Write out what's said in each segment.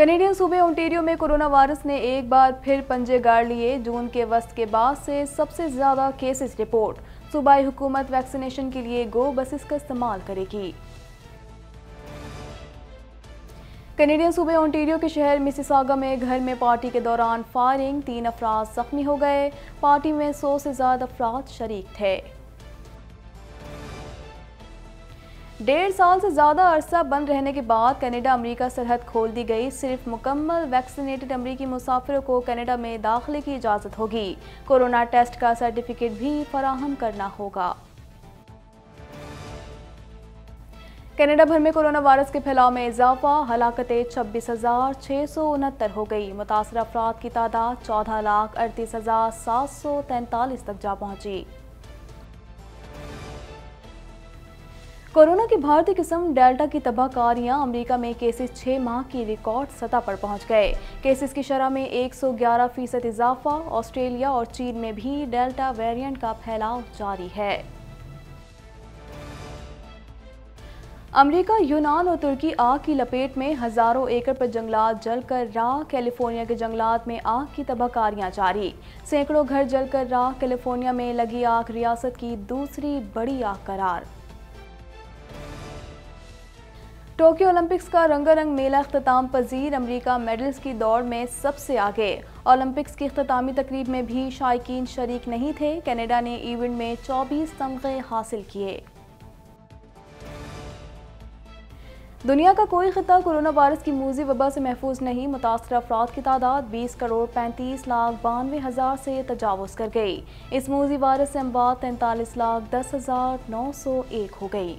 Canadian सूबे Ontario में corona virus ने एक बार फिर पंजे गाड़ लिए जून के वस्त के बाद से सबसे ज़्यादा केसेस रिपोर्ट सूबाई हुकूमत वैक्सीनेशन के लिए गो बसेस का इस्तेमाल करेगी कनेडियन सूबे ओंटेरियो के शहर मिसिसागा में घर में पार्टी के दौरान फायरिंग तीन अफराद जख्मी हो गए पार्टी में सौ से ज़्यादा अफराद शरीक थे डेढ़ साल से ज़्यादा अरसा बंद रहने के बाद कनाडा अमेरिका सरहद खोल दी गई सिर्फ मुकम्मल वैक्सीनेटेड अमरीकी मुसाफिरों को कनाडा में दाखिले की इजाज़त होगी कोरोना टेस्ट का सर्टिफिकेट भी फराहम करना होगा कनाडा भर में कोरोना वायरस के फैलाव में इजाफा हलाकतें छब्बीस हज़ार छः सौ उनहत्तर हो गई मुतासर अफराद की तादाद चौदह लाख अड़तीस हज़ार सात सौ तैंतालीस तक जा पहुंची कोरोना की भारतीय किस्म डेल्टा की तबाहकारियां अमेरिका में केसेस छः माह की रिकॉर्ड सतह पर पहुंच गए केसेस की शरह में 111 फीसद इजाफा ऑस्ट्रेलिया और चीन में भी डेल्टा वेरिएंट का फैलाव जारी है अमेरिका यूनान और तुर्की आग की लपेट में हज़ारों एकड़ पर जंगलात जलकर राह कैलिफोर्निया के जंगलात में आग की तबाहकारियां जारी सैकड़ों घर जलकर राह कैलिफोर्निया में लगी आग रियासत की दूसरी बड़ी आग करार टोक्यो ओलंपिक्स का रंगारंग मेला अख्ताम पजीर अमरीका मेडल्स की दौड़ में सबसे आगे ओलंपिक्स की अख्तामी तकरीब में भी शायकीन शरीक नहीं थे कनाडा ने इवेंट में 24 तमगे हासिल किए दुनिया का कोई खत्ता कोरोना वायरस की मूजी वबा से महफूज नहीं मुतासर अफराद की तादाद 20 करोड़ पैंतीस लाख बानवे हज़ार से तजावज़ कर गई इस मूजी वायरस से अमवात तैंतालीस लाख दस हज़ार नौ सौ एक हो गई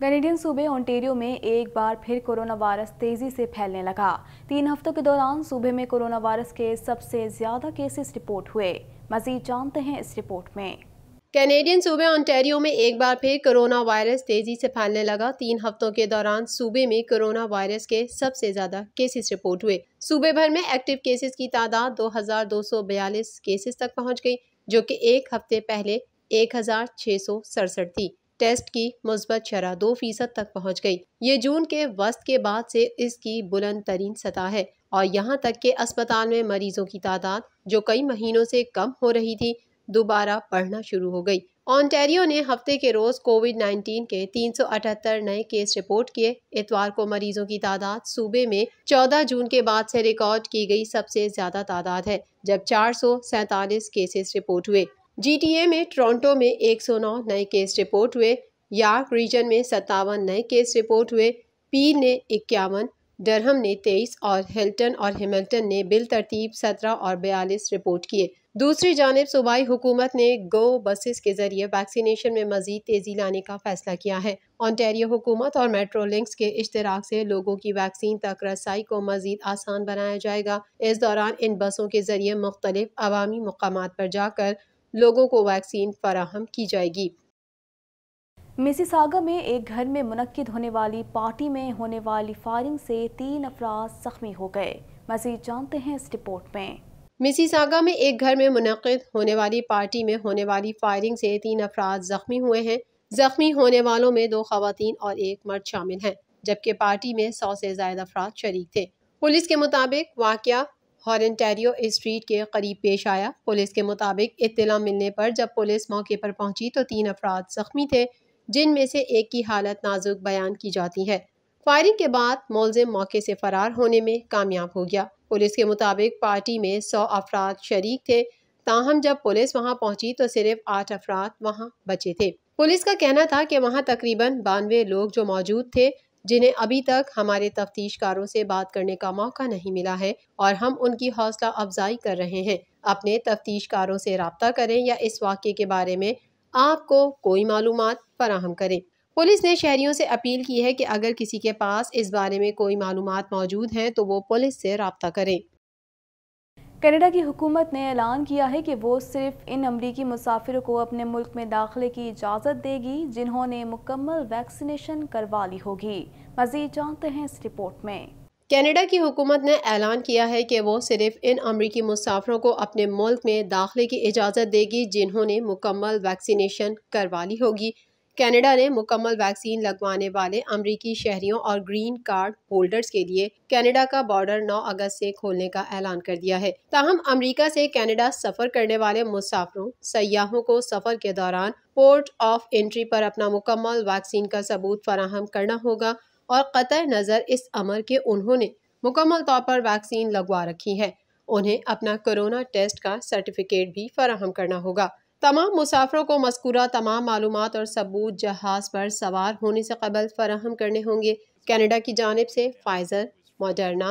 कैनेडियन सूबे ओंटेरियो में एक बार फिर कोरोना वायरस तेजी से फैलने लगा तीन हफ्तों के दौरान सूबे में कोरोना वायरस के सबसे ज्यादा केसेस रिपोर्ट हुए मजीद जानते हैं इस रिपोर्ट में कैनेडियन सूबे ओंटेरियो में एक बार फिर कोरोना वायरस तेजी से फैलने लगा तीन हफ्तों के दौरान सूबे में कोरोना वायरस के सबसे ज्यादा केसेस रिपोर्ट हुए सूबे भर में एक्टिव केसेस की तादाद बयालीस केसेस तक पहुँच गई जो की एक हफ्ते पहले एक थी टेस्ट की मुस्बत शरह दो फीसद तक पहुँच गई ये जून के वस्त के बाद से इसकी बुलंद तरीन सतह है और यहाँ तक के अस्पताल में मरीजों की तादाद जो कई महीनों से कम हो रही थी दोबारा बढ़ना शुरू हो गई ऑन्टेरियो ने हफ्ते के रोज़ कोविड 19 के 378 नए केस रिपोर्ट किए इतवार को मरीजों की तादाद सूबे में 14 जून के बाद से रिकॉर्ड की गई सबसे ज़्यादा तादाद है जब चार केसेस रिपोर्ट हुए जीटीए में टोरंटो में 109 नए केस रिपोर्ट हुए यार्क रीजन में सत्तावन नए केस रिपोर्ट हुए पील ने इक्यावन डरहम ने 23 और हिल्टन और हेमल्टन ने बिल तरतीब 17 और 42 रिपोर्ट किए दूसरी जानब सूबाई हुकूमत ने गो बसेस के जरिए वैक्सीनेशन में मजीद तेजी लाने का फैसला किया है ऑनटेरियो हुकूमत और मेट्रो लिंक्स के इश्तराक से लोगों की वैक्सीन तक रसाई को मजीद आसान बनाया जाएगा इस दौरान इन बसों के जरिए मुख्तलिफ अवामी मकाम पर जाकर लोगों को वैक्सीन फराहम की जाएगी मिसिसागा में एक घर में मुनद होने वाली पार्टी में होने वाली फायरिंग से तीन अफराज जख्मी हो गए मजीद जानते हैं इस रिपोर्ट में मिसिसागा में एक घर में मुनद होने वाली पार्टी में होने वाली फायरिंग से तीन अफराज जख्मी हुए हैं जख्मी होने वालों में दो खातन और एक मर्द शामिल हैं जबकि पार्टी में सौ से ज्यादा अफराद शरीक थे पुलिस के मुताबिक वाक़ हॉरेंटेरियो स्ट्रीट के करीब पेश आया पुलिस के मुताबिक इतला मिलने पर जब पुलिस मौके पर पहुंची तो तीन अफराद जख्मी थे जिनमें से एक की हालत नाजुक बयान की जाती है फायरिंग के बाद मुलजिम मौके से फरार होने में कामयाब हो गया पुलिस के मुताबिक पार्टी में सौ अफराद शरीक थे ताहम जब पुलिस वहां पहुंची तो सिर्फ आठ अफराद वहां बचे थे पुलिस का कहना था कि वहां तकरीबन बानवे लोग जो मौजूद थे जिन्हें अभी तक हमारे तफ्तीशकारों से बात करने का मौका नहीं मिला है और हम उनकी हौसला अफजाई कर रहे हैं अपने तफ्तीशकारों से रबता करें या इस वाक़े के बारे में आपको कोई मालूम फराहम करें पुलिस ने शहरियों से अपील की है कि अगर किसी के पास इस बारे में कोई मालूम मौजूद हैं तो वो पुलिस से रबता करें कनाडा की हुकूमत ने ऐलान किया है कि वो सिर्फ इन अमरीकी मुसाफिरों को अपने मुल्क में दाखिले की इजाज़त देगी जिन्होंने मुकम्मल वैक्सीनेशन करवा ली होगी मजीद जानते हैं इस रिपोर्ट में कनाडा की हुकूमत ने ऐलान किया है कि वो सिर्फ इन अमरीकी मुसाफरों को अपने मुल्क में दाखिले की इजाज़त देगी जिन्होंने मुकम्मल वैक्सीनेशन करवा ली होगी कनाडा ने मुकम्मल वैक्सीन लगवाने वाले अमरीकी शहरियों और ग्रीन कार्ड होल्डर्स के लिए कनाडा का बॉर्डर 9 अगस्त से खोलने का ऐलान कर दिया है ताहम अमरीका से कनाडा सफर करने वाले मुसाफरों सयाहों को सफर के दौरान पोर्ट ऑफ एंट्री पर अपना मुकम्मल वैक्सीन का सबूत फराहम करना होगा और क़त नज़र इस अमर के उन्होंने मुकम्मल तौर पर वैक्सीन लगवा रखी है उन्हें अपना कोरोना टेस्ट का सर्टिफिकेट भी फराहम करना होगा तमाम मुसाफरों को मस्कूरा तमाम मालूम और सबूत जहाज़ पर सवार होने से कबल फराहम करने होंगे कैनेडा की जानब से Pfizer Moderna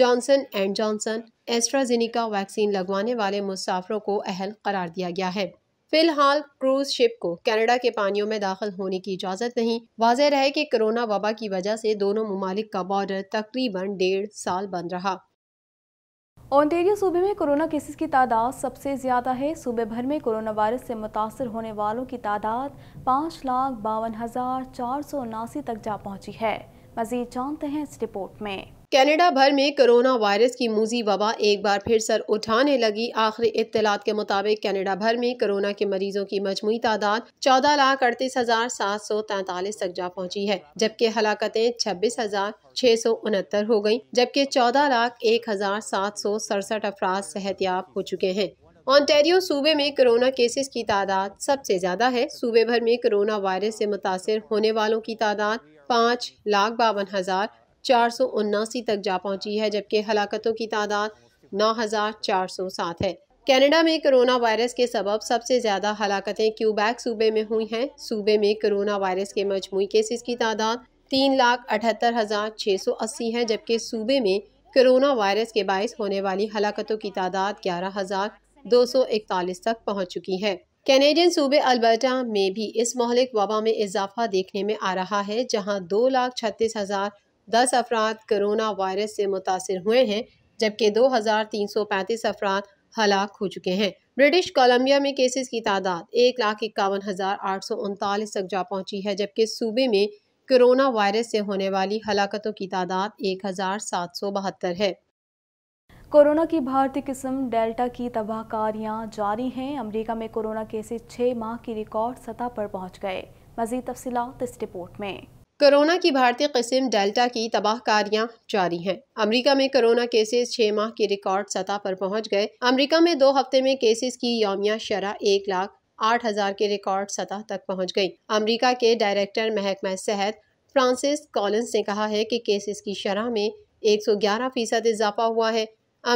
Johnson and Johnson AstraZeneca vaccine लगवाने वाले मुसाफरों को अहल करार दिया गया है फिलहाल क्रूज शिप को कनाडा के पानियों में दाखिल होने की इजाज़त नहीं वाज रहे कि कोरोना वबा की वजह से दोनों ममालिक का बॉर्डर तकरीबन डेढ़ साल बंद रहा ओंटेरियो सूबे में कोरोना केसेस की तादाद सबसे ज़्यादा है सूबे भर में कोरोना वायरस से मुतासर होने वालों की तादाद पाँच लाख बावन हज़ार चार सौ उनासी तक जा पहुँची है मजीद जानते हैं इस रिपोर्ट में कनाडा भर में कोरोना वायरस की मूजी वबा एक बार फिर सर उठाने लगी आखिरी इतलात के मुताबिक कनाडा भर में कोरोना के मरीजों की मजमू तादाद चौदह लाख अड़तीस हजार सात सौ तैतालीस तक जा पहुँची है जबकि हलाकतें छब्बीस हजार छः सौ उनहत्तर हो गयी जबकि चौदह लाख एक हजार सात सौ सड़सठ अफराज सेहतियाब हो चुके हैं ऑनटेरियो सूबे में कोरोना केसेस की तादाद सबसे ज़्यादा है सूबे भर में कोरोना वायरस से मुतासर होने वालों की तादाद पाँच लाख बावन हज़ार चार सौ उन्नासी तक जा पहुंची है जबकि हलाकतों की तादाद नौ हज़ार चार सौ सात है कनाडा में कोरोना वायरस के सबब सबसे ज़्यादा हलाकतें क्यूबैक सूबे में हुई हैं सूबे में कोरोना वायरस के मजमू केसेस की तादाद तीन लाख अठहत्तर हज़ार छः सौ अस्सी है जबकि सूबे में कोरोना वायरस के बायस होने वाली हलाकतों की तादाद ग्यारह हज़ार दो सौ इकतालीस तक पहुँच चुकी है कैनेडियन सूबे अल्बर्टा में भी इस मोहलिक वबा में इजाफा देखने में आ रहा है जहाँ दो लाख छत्तीस हज़ार दस अफराद करोना वायरस से मुतासर हुए हैं जबकि दो हजार तीन सौ पैंतीस अफराद हलाक हो चुके हैं ब्रिटिश कोलम्बिया में केसेस की तादाद एक लाख इक्यावन हज़ार आठ सौ उनतालीस तक जा पहुँची है जबकि सूबे में करोना वायरस से होने वाली हलाकतों की तादाद एक हज़ार सात सौ बहत्तर है कोरोना की भारतीय किस्म डेल्टा की तबाहकारियां जारी हैं अमेरिका में कोरोना केसेस छः माह की रिकॉर्ड सतह पर पहुंच गए मजीद तफसीत इस रिपोर्ट में कोरोना की भारतीय किस्म डेल्टा की तबाहकारियां जारी हैं अमेरिका में कोरोना केसेस छः माह की रिकॉर्ड सतह पर पहुंच गए अमेरिका में दो हफ्ते में केसेस की योमिया शरह एक लाख आठ हजार के रिकॉर्ड सतह तक पहुंच गई अमेरिका के डायरेक्टर महकमा सेहत फ्रांसिस कॉलिंस ने कहा है कि केसेस की शरह में ग्यारह फीसद इजाफा हुआ है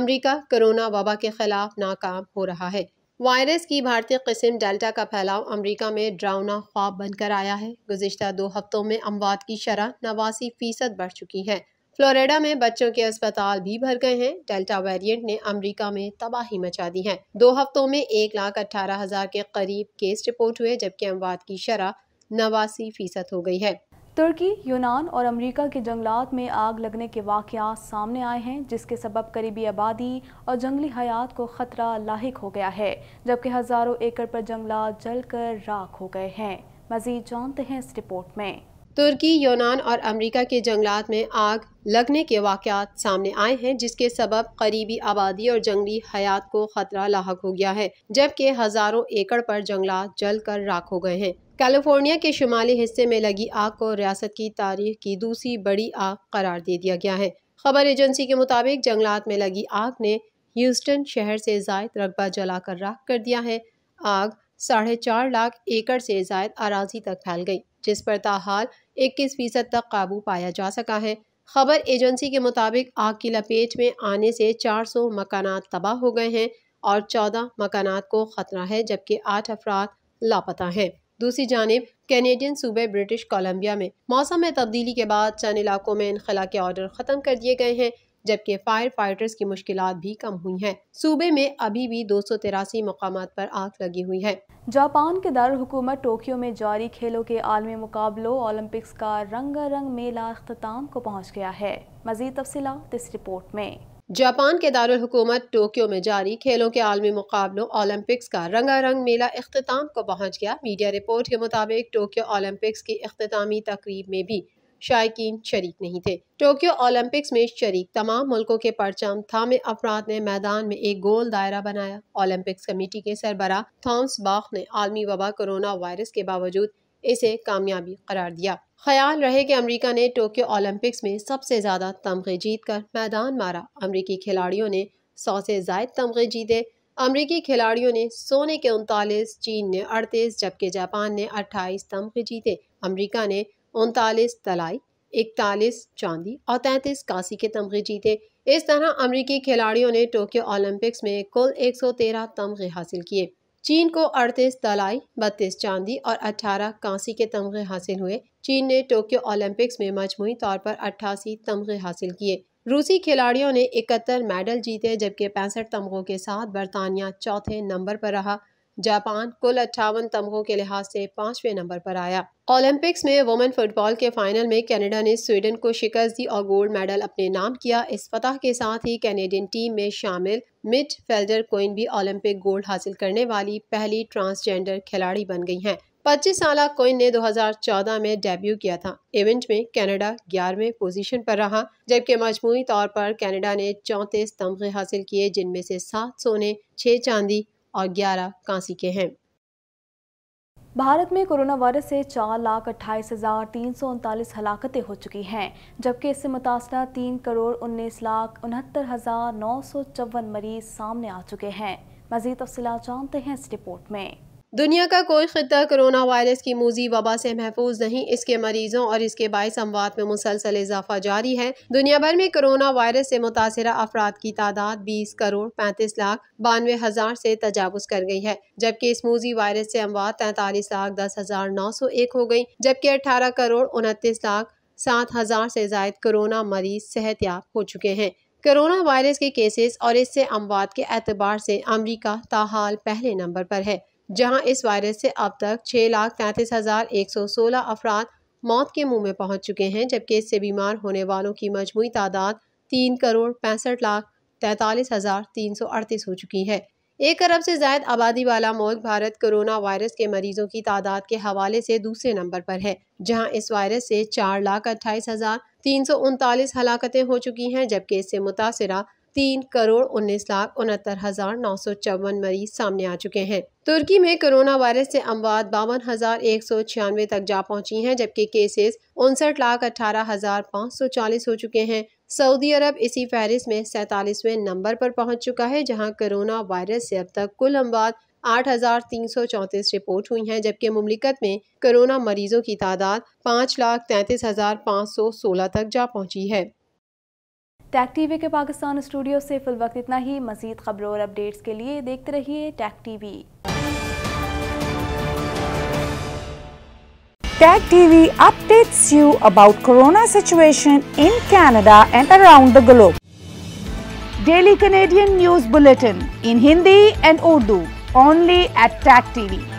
अमरीका कोरोना वबा के खिलाफ नाकाम हो रहा है वायरस की भारतीय किस्म डेल्टा का फैलाव अमेरिका में ड्राउना ख्वाब बनकर आया है गुजशत दो हफ्तों में अमवात की शरह नवासी फीसद बढ़ चुकी है फ्लोरिडा में बच्चों के अस्पताल भी भर गए हैं डेल्टा वेरिएंट ने अमेरिका में तबाही मचा दी है दो हफ्तों में एक लाख अट्ठारह हजार के करीब केस रिपोर्ट हुए जबकि अमवात की शरह नवासी फीसद हो गई है तुर्की यूनान और अमेरिका के जंगलात में आग लगने के वाकयात सामने आए हैं जिसके सबब करीबी आबादी और जंगली हयात को ख़तरा लाक हो गया है जबकि हज़ारों एकड़ पर जंगलात जल कर राख हो गए हैं मज़ीद जानते हैं इस रिपोर्ट में तुर्की यूनान और अमेरिका के जंगलात में आग लगने के वाकयात सामने आए हैं जिसके सबब करीबी आबादी और जंगली हयात को ख़तरा लाक हो गया है जबकि हज़ारों एकड़ पर जंगलात जल कर राख हो गए हैं कैलिफोर्निया के शुमाली हिस्से में लगी आग को रियासत की तारीख की दूसरी बड़ी आग करार दे दिया गया है खबर एजेंसी के मुताबिक जंगलात में लगी आग ने ह्यूस्टन शहर से जायद रकबा जलाकर राख कर दिया है आग साढ़े चार लाख एकड़ से जायद अराजी तक फैल गई जिस पर ताहाल इक्कीस फीसद तक काबू पाया जा सका है खबर एजेंसी के मुताबिक आग की लपेट में आने से चार सौ मकाना तबाह हो गए हैं और चौदह मकान को खतरा है जबकि आठ अफराद लापता हैं दूसरी जानब कैनेडियन सूबे ब्रिटिश कोलम्बिया में मौसम में तब्दीली के बाद चंद इलाकों में इनखला के ऑर्डर ख़त्म कर दिए गए हैं जबकि फायर फाइटर्स की मुश्किल भी कम हुई हैं सूबे में अभी भी दो सौ तिरासी मकाम पर आग लगी हुई है जापान के दारकूमत टोक्यो में जारी खेलों के आलमी मुकाबलों ओलंपिक्स का रंगा रंग मेला अख्ताम को पहुँच गया है मजीद तफसला इस रिपोर्ट में जापान के दारकूमत टोक्यो में जारी खेलों के आलमी मुकाबलों ओलंपिक्स का रंगारंग मेला अख्ताम को पहुंच गया मीडिया रिपोर्ट के मुताबिक टोक्यो ओलंपिक्स की अख्तामी तकरीब में भी शायकीन शरीक नहीं थे टोक्यो ओलंपिक्स में शरीक तमाम मुल्कों के परचम थामे अफराद ने मैदान में एक गोल दायरा बनाया ओलंपिक्स कमेटी के सरबरा थॉम्स बाख ने आलमी वबा कोरोना वायरस के बावजूद इसे कामयाबी करार दिया ख्याल रहे कि अमेरिका ने टोक्यो ओलंपिक्स में सबसे ज़्यादा तमगे जीत कर मैदान मारा अमरीकी खिलाड़ियों ने सौ से जायद तमगे जीते अमरीकी खिलाड़ियों ने सोने के उनतालीस चीन ने अड़तीस जबकि जापान ने अट्ठाईस तमगे जीते अमरीका ने उनतालीस तलाई इकतालीस चांदी और तैंतीस कांसी के तमगे जीते इस तरह अमरीकी खिलाड़ियों ने टोक्यो ओलंपिक्स में कुल 113 तमगे हासिल किए चीन को अड़तीस तलाई बत्तीस चांदी और 18 कांसी के तमगे हासिल हुए चीन ने टोक्यो ओलंपिक्स में मजमू तौर पर अट्ठासी तमगे हासिल किए रूसी खिलाड़ियों ने इकहत्तर मेडल जीते जबकि पैंसठ तमगों के साथ बरतानिया चौथे नंबर पर रहा जापान कुल अट्ठावन तमगों के लिहाज से पाँचवें नंबर पर आया ओलंपिक्स में वुमेन फुटबॉल के फाइनल में कनाडा ने स्वीडन को शिकस्त दी और गोल्ड मेडल अपने नाम किया इस फतह के साथ ही कैनेडियन टीम में शामिल मिड फेल्डर कोइन भी ओलंपिक गोल्ड हासिल करने वाली पहली ट्रांसजेंडर खिलाड़ी बन गई हैं पच्चीस साल कोइन ने 2014 में डेब्यू किया था इवेंट में कनाडा ग्यारहवें पोजीशन पर रहा जबकि मजमू तौर पर कनाडा ने चौंतीस तमगे हासिल किए जिनमें से सात सोने छः चांदी और ग्यारह कांसी के हैं भारत में कोरोना वायरस से चार लाख अट्ठाईस हज़ार तीन सौ उनतालीस हलाकतें हो चुकी हैं जबकि इससे मुतासर तीन करोड़ उन्नीस लाख उनहत्तर हज़ार नौ सौ चौवन मरीज सामने आ चुके हैं मजीद तफसला जानते हैं इस रिपोर्ट में दुनिया का कोई ख़िता कोरोना वायरस की मूजी वबा से महफूज नहीं इसके मरीजों और इसके बायस अमवात में मुसलसल इजाफा जारी है दुनिया भर में कोरोना वायरस से मुतासर अफराद की तादाद बीस करोड़ पैंतीस लाख बानवे हज़ार से तजावज कर गई है जबकि इस मूजी वायरस से अमवात तैतालीस लाख दस हज़ार नौ सौ एक हो गई जबकि अठारह करोड़ उनतीस लाख सात हज़ार से जायद कोरोना मरीज सेहत याब हो चुके हैं कोरोना वायरस के केसेस और इससे अमवात के एतबार से अमरीका ताहाल पहले नंबर पर है जहां इस वायरस से अब तक छः लाख तैंतीस हज़ार एक सौ सोलह अफराद मौत के मुंह में पहुंच चुके हैं जबकि इससे बीमार होने वालों की मजमू तादाद तीन करोड़ पैंसठ लाख तैंतालीस हज़ार तीन सौ अड़तीस हो चुकी है एक अरब से जायद आबादी वाला मुल्क भारत कोरोना वायरस के मरीजों की तादाद के हवाले से दूसरे नंबर पर है जहां इस वायरस से चार लाख अट्ठाईस हजार तीन सौ उनतालीस हलाकतें हो चुकी हैं जबकि इससे मुतासरा तीन करोड़ उन्नीस लाख उनहत्तर हजार नौ सौ चौवन मरीज सामने आ चुके हैं तुर्की में कोरोना वायरस से अमवात बावन हजार एक सौ छियानवे तक जा पहुंची हैं जबकि केसेस उनसठ लाख अठारह हजार पाँच सौ चालीस हो चुके हैं सऊदी अरब इसी फहरिस्त में सैतालीसवें नंबर पर पहुंच चुका है जहां कोरोना वायरस से अब तक कुल अमवात आठ हजार तीन सौ चौंतीस रिपोर्ट हुई हैं जबकि मुमलिकत में कोरोना मरीजों की तादाद पाँच लाख तैंतीस हजार पाँच सौ सोलह तक जा पहुंची है टैक टीवी के पाकिस्तान स्टूडियो से फिल वक्त इतना ही मजीद खबरों और अपडेट्स के लिए देखते रहिए Tag TV Tag TV updates you about corona situation in Canada and around the globe. Daily Canadian News Bulletin in Hindi and Urdu only at Tag TV.